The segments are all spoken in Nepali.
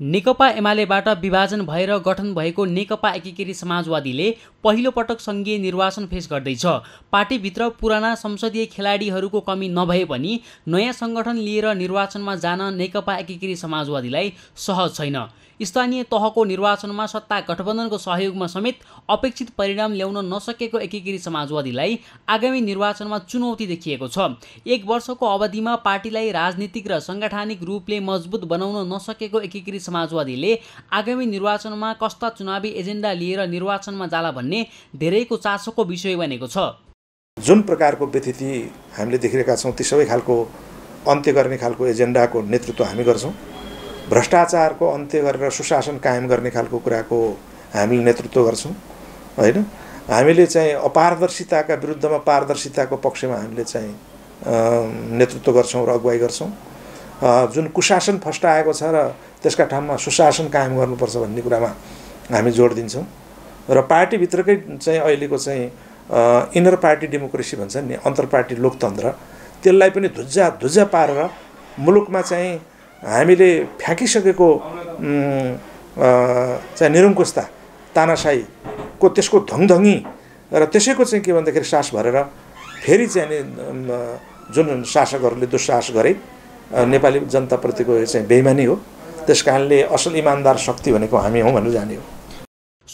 नेकपा एमालेबाट विभाजन भएर गठन भएको नेकपा एकीकृत समाजवादीले पहिलो पटक सङ्घीय निर्वाचन फेस गर्दैछ पार्टीभित्र पुराना संसदीय खेलाडीहरूको कमी नभए पनि नयाँ सङ्गठन लिएर निर्वाचनमा जान नेकपा एकीकृत समाजवादीलाई सहज छैन स्थानीय तहको निर्वाचनमा सत्ता गठबन्धनको सहयोगमा समेत अपेक्षित परिणाम ल्याउन नसकेको एकीकृत समाजवादीलाई आगामी निर्वाचनमा चुनौती देखिएको छ एक वर्षको अवधिमा पार्टीलाई राजनीतिक र साङ्गठनिक रूपले मजबुत बनाउन नसकेको एकीकृत समाजवादीले आगामी निर्वाचनमा कस्ता चुनावी एजेन्डा लिएर निर्वाचनमा जाला भन्ने धेरैको चासोको विषय बनेको छ जुन प्रकारको व्यतिथि हामीले देखिरहेका छौँ ती सबै खालको अन्त्य गर्ने खालको एजेन्डाको नेतृत्व हामी गर्छौँ भ्रष्टाचारको अन्त्य गरेर सुशासन कायम गर्ने खालको कुराको हामीले नेतृत्व गर्छौँ होइन हामीले चाहिँ अपारदर्शिताका विरुद्धमा पारदर्शिताको पक्षमा हामीले चाहिँ नेतृत्व गर्छौँ र अगुवाई गर्छौँ जुन कुशासन फस्टाएको छ र त्यसका ठाउँमा सुशासन कायम गर्नुपर्छ भन्ने कुरामा हामी जोड दिन्छौँ र पार्टीभित्रकै चाहिँ अहिलेको चाहिँ इनर पार्टी डेमोक्रेसी भन्छ नि अन्तर पार्टी लोकतन्त्र त्यसलाई पनि धुज्जा धुज्जा पारेर मुलुकमा चाहिँ हामीले फ्याँकिसकेको चाहिँ निरङ्कुशता तानासाईको त्यसको धङधङी र त्यसैको चाहिँ के भन्दाखेरि सास भरेर फेरि चाहिँ जुन शासकहरूले दुस्साहस गरे नेपाली जनताप्रतिको चाहिँ बेइमानी हो त्यस कारणले असल इमान्दार शक्ति भनेको हामी हौँ भनेर जाने हो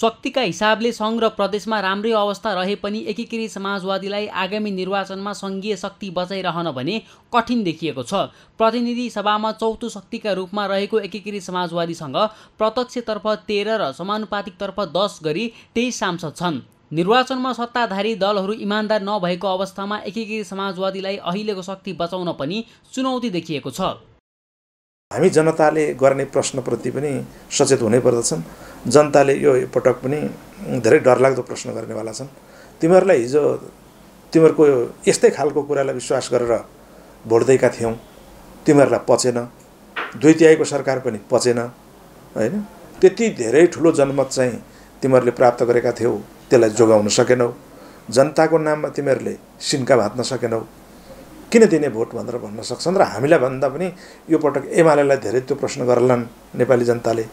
शक्तिका हिसाबले सङ्घ र प्रदेशमा राम्रै अवस्था रहे पनि एकीकृत समाजवादीलाई आगामी निर्वाचनमा सङ्घीय शक्ति बचाइरहन भने कठिन देखिएको छ प्रतिनिधि सभामा चौथो शक्तिका रूपमा रहेको एकीकृत समाजवादीसँग प्रत्यक्षतर्फ तेह्र र समानुपातिकतर्फ दस गरी तेइस सांसद छन् निर्वाचनमा सत्ताधारी दलहरू इमान्दार नभएको अवस्थामा एकीकृत समाजवादीलाई अहिलेको शक्ति बचाउन पनि चुनौती देखिएको छ हामी जनताले गर्ने प्रश्नप्रति पनि सचेत हुनै पर्दछन् जनताले यो पटक पनि धेरै डरलाग्दो प्रश्न गर्नेवाला छन् तिमीहरूलाई हिजो तिमीहरूको यस्तै खालको कुरालाई विश्वास गरेर भोट दिएका थियौँ तिमीहरूलाई पचेन दुई तिहाईको सरकार पनि पचेन होइन त्यति धेरै ठुलो जनमत चाहिँ तिमीहरूले प्राप्त गरेका थियौ त्यसलाई जोगाउन सकेनौ जनताको नाममा तिमीहरूले सिन्का भात्न सकेनौ किन दिने भोट भनेर भन्न सक्छन् र हामीलाई भन्दा पनि यो पटक एमालेलाई धेरै त्यो प्रश्न गर्लान् नेपाली जनताले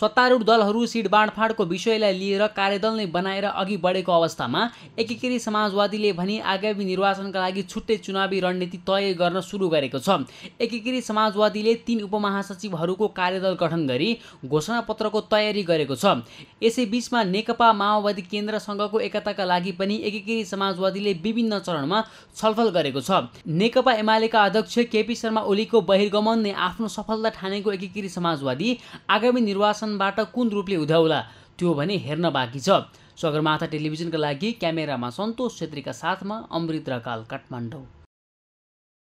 सत्तारूढ दलहरू सिट बाँडफाँडको विषयलाई लिएर कार्यदल नै बनाएर अघि बढेको अवस्थामा एकीकृत समाजवादीले भने आगामी निर्वाचनका लागि छुट्टै चुनावी रणनीति तय गर्न सुरु गरेको छ एकीकृत समाजवादीले तीन उपमहासचिवहरूको कार्यदल गठन गरी घोषणापत्रको तयारी गरेको छ यसै बिचमा नेकपा माओवादी केन्द्रसँगको एकताका लागि पनि एकीकृत समाजवादीले विभिन्न चरणमा छलफल गरेको छ नेकपा एमालेका अध्यक्ष केपी शर्मा ओलीको बहिर्गमन नै आफ्नो सफलता ठानेको एकीकृत समाजवादी आगामी निर्वाचन शासनबाट कुन रूपले उध्याउला त्यो भने हेर्न बाँकी छ सगरमाथा टेलिभिजनका लागि क्यामेरामा सन्तोष छेत्रीका साथमा अमृत काल काठमाडौँ